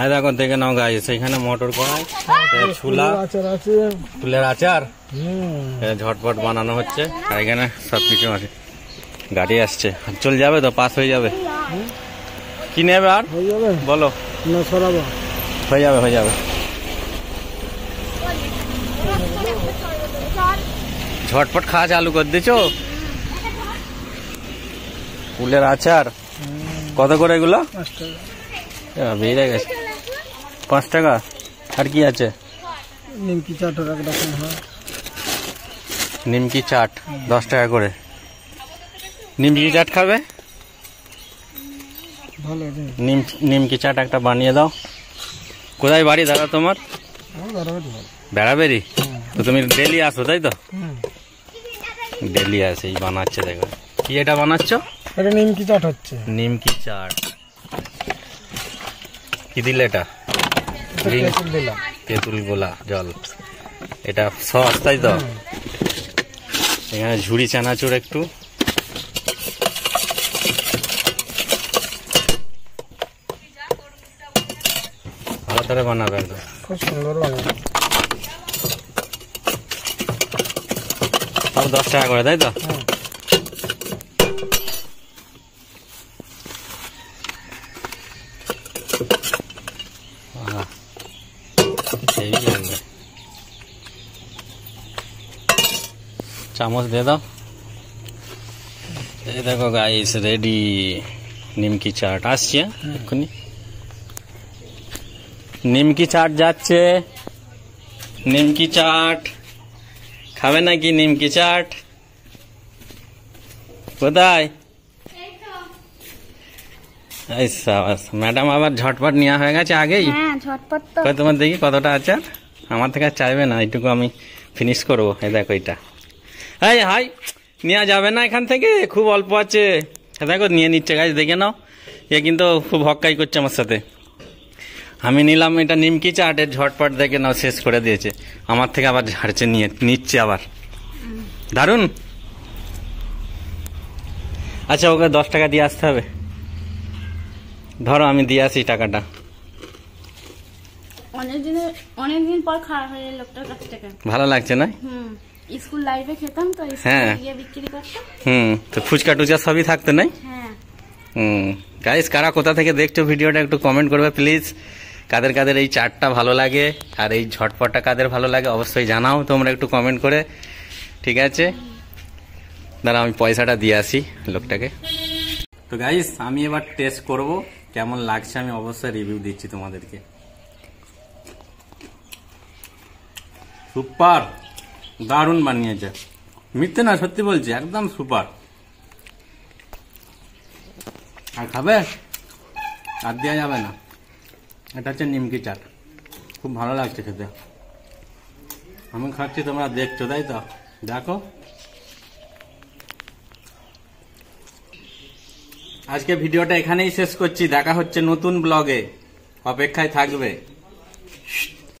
হ্যাঁ দেখো দেখে নাও গাছ সেখানে মটর কড়াই ছুলা ফুলের আচার ঝটপট বানানো হচ্ছে এখানে সব কিছু আছে গাড়ি আসছে চল যাবে তো পাস হয়ে যাবে কি নেবে আর হয়ে যাবে বলো হয়ে যাবে হয়ে যাবে ঝটপট খাওয়া চালু করে দিছো ফুলের আচার কত করে এগুলো বেড়ে গেছে পাঁচ টাকা আর কি আছে নিমকি চাট নিমকি চাট দশ টাকা করে নিমকি চাট খাবে নিম নিমকি চাট একটা বানিয়ে দাও কোথায় বাড়ি দাদা তোমার বেড়াবেড়ি হ্যাঁ। তো তুমি ডেলি আসো তাই তো ডেলি আসে এই বানাচ্ছে দেখো কি এটা বানাচ্ছ নিমকি চাট হচ্ছে নিমকি চাট কি দিলে এটা তেঁতুল জল এটা সস তাই তো এখানে ঝুড়ি চানাচুর একটু ভালো করে বানাবে খুব সুন্দর দশ টাকা করে তাই তো হ্যাঁ। ही है चामच दे दो देखो गाइस रेडी निमकी चाट आसनी निमकी चाट निमकी चाट खावे ना कि निमकी चाट बताए ম্যাডাম আবার ঝটপট নেওয়া হয়ে গেছে আগেই হ্যাঁ ঝটপট তোমার দেখি কতটা আচার আমার থেকে চাইবে না এইটুকু আমি ফিনিশ করবো এ দেখো এটা হাই হাই নেওয়া যাবে না এখান থেকে খুব অল্প আছে হ্যাঁ দেখো নিয়ে নিচ্ছে গাছ দেখে নাও এ কিন্তু খুব হকাই করছে আমার সাথে আমি নিলাম এটা নিমকি চাটের ঝটপট দেখে নাও শেষ করে দিয়েছে আমার থেকে আবার ঝাড়ছে নিয়ে নিচ্ছে আবার দারুণ আচ্ছা ওকে দশ টাকা দিয়ে আসতে হবে ধরো আমি দিয়ে আসি টাকাটা ভালো লাগছে না হুম হ্যাঁ। হুম তো ফুচকা টুচকা সবই নাই হ্যাঁ। হুম গাইস কারা কোথা থেকে দেখছো ভিডিওটা একটু কমেন্ট করবে প্লিজ কাদের কাদের এই ভালো লাগে আর এই কাদের ভালো লাগে অবশ্যই জানাও তোমরা একটু কমেন্ট করে ঠিক আছে দাঁড়া আমি পয়সাটা দিয়ে আসি লোকটাকে তো গাইস আমি এবার টেস্ট করবো কেমন লাগছে আমি অবশ্যই রিভিউ দিচ্ছি তোমাদেরকে সুপার দারুণ বানিয়েছে মিথ্যে না সত্যি বলছি একদম সুপার আর খাবে আর দেওয়া যাবে না এটা হচ্ছে নিমকি চাট খুব ভালো লাগছে খেতে আমি খাচ্ছি তোমরা দেখছো তাই তো দেখো আজকে ভিডিওটা এখানেই শেষ করছি দেখা হচ্ছে নতুন ব্লগে অপেক্ষায় থাকবে